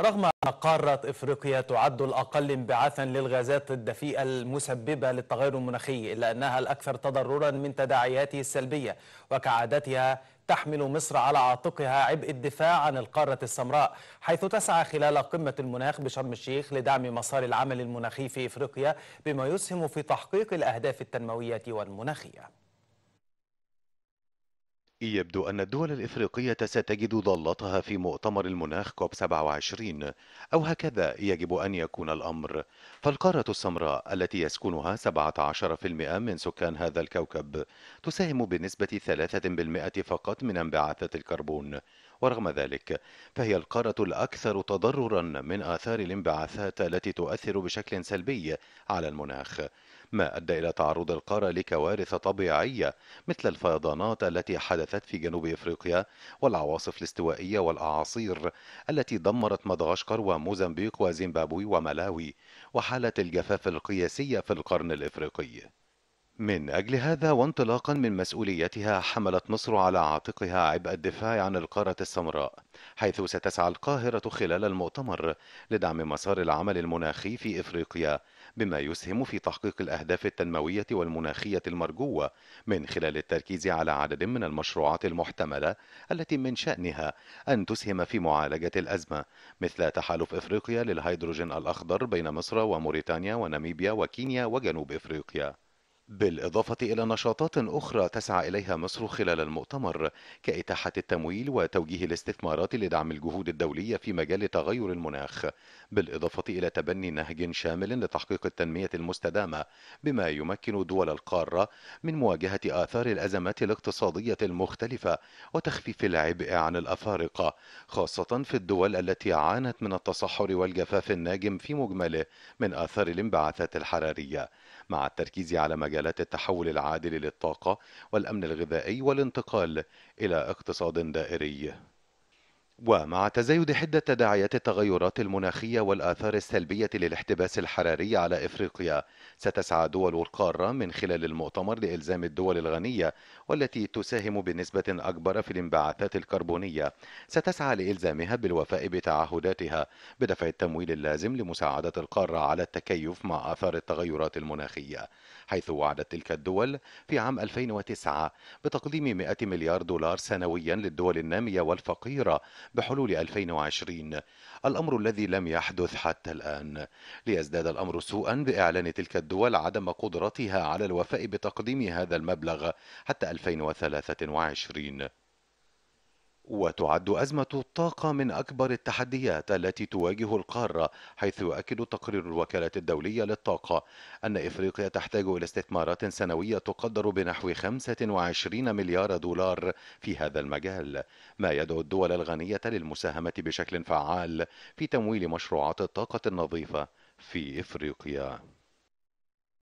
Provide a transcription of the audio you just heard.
رغم أن قارة إفريقيا تعد الأقل انبعاثا للغازات الدفيئة المسببة للتغير المناخي إلا أنها الأكثر تضررا من تداعياته السلبية وكعادتها تحمل مصر على عاتقها عبء الدفاع عن القارة السمراء حيث تسعى خلال قمة المناخ بشرم الشيخ لدعم مسار العمل المناخي في إفريقيا بما يسهم في تحقيق الأهداف التنموية والمناخية يبدو أن الدول الإفريقية ستجد ضالتها في مؤتمر المناخ كوب 27 أو هكذا يجب أن يكون الأمر فالقارة السمراء التي يسكنها 17% من سكان هذا الكوكب تساهم بنسبة 3% فقط من انبعاثات الكربون ورغم ذلك فهي القارة الأكثر تضررا من آثار الانبعاثات التي تؤثر بشكل سلبي على المناخ ما أدى إلى تعرض القارة لكوارث طبيعية مثل الفيضانات التي حدثت في جنوب إفريقيا والعواصف الاستوائية والأعاصير التي دمرت مدغشقر وموزمبيق وزيمبابوي وملاوي وحالة الجفاف القياسية في القرن الإفريقي من أجل هذا وانطلاقا من مسؤوليتها حملت مصر على عاتقها عبء الدفاع عن القارة السمراء حيث ستسعى القاهرة خلال المؤتمر لدعم مسار العمل المناخي في إفريقيا بما يسهم في تحقيق الأهداف التنموية والمناخية المرجوة من خلال التركيز على عدد من المشروعات المحتملة التي من شأنها أن تسهم في معالجة الأزمة مثل تحالف إفريقيا للهيدروجين الأخضر بين مصر وموريتانيا وناميبيا وكينيا وجنوب إفريقيا بالإضافة إلى نشاطات أخرى تسعى إليها مصر خلال المؤتمر كإتاحة التمويل وتوجيه الاستثمارات لدعم الجهود الدولية في مجال تغير المناخ بالإضافة إلى تبني نهج شامل لتحقيق التنمية المستدامة بما يمكن دول القارة من مواجهة آثار الأزمات الاقتصادية المختلفة وتخفيف العبء عن الأفارقة خاصة في الدول التي عانت من التصحر والجفاف الناجم في مجمله من آثار الانبعاثات الحرارية مع التركيز على مجالات التحول العادل للطاقة والأمن الغذائي والانتقال إلى اقتصاد دائري ومع تزايد حدة تداعيات التغيرات المناخية والآثار السلبية للاحتباس الحراري على إفريقيا، ستسعى دول القارة من خلال المؤتمر لإلزام الدول الغنية والتي تساهم بنسبة أكبر في الانبعاثات الكربونية، ستسعى لإلزامها بالوفاء بتعهداتها بدفع التمويل اللازم لمساعدة القارة على التكيف مع آثار التغيرات المناخية، حيث وعدت تلك الدول في عام 2009 بتقديم 100 مليار دولار سنويا للدول النامية والفقيرة بحلول 2020 الأمر الذي لم يحدث حتى الآن ليزداد الأمر سوءا بإعلان تلك الدول عدم قدرتها على الوفاء بتقديم هذا المبلغ حتى 2023 وتعد أزمة الطاقة من أكبر التحديات التي تواجه القارة حيث يؤكد تقرير الوكالة الدولية للطاقة أن إفريقيا تحتاج إلى استثمارات سنوية تقدر بنحو 25 مليار دولار في هذا المجال ما يدعو الدول الغنية للمساهمة بشكل فعال في تمويل مشروعات الطاقة النظيفة في إفريقيا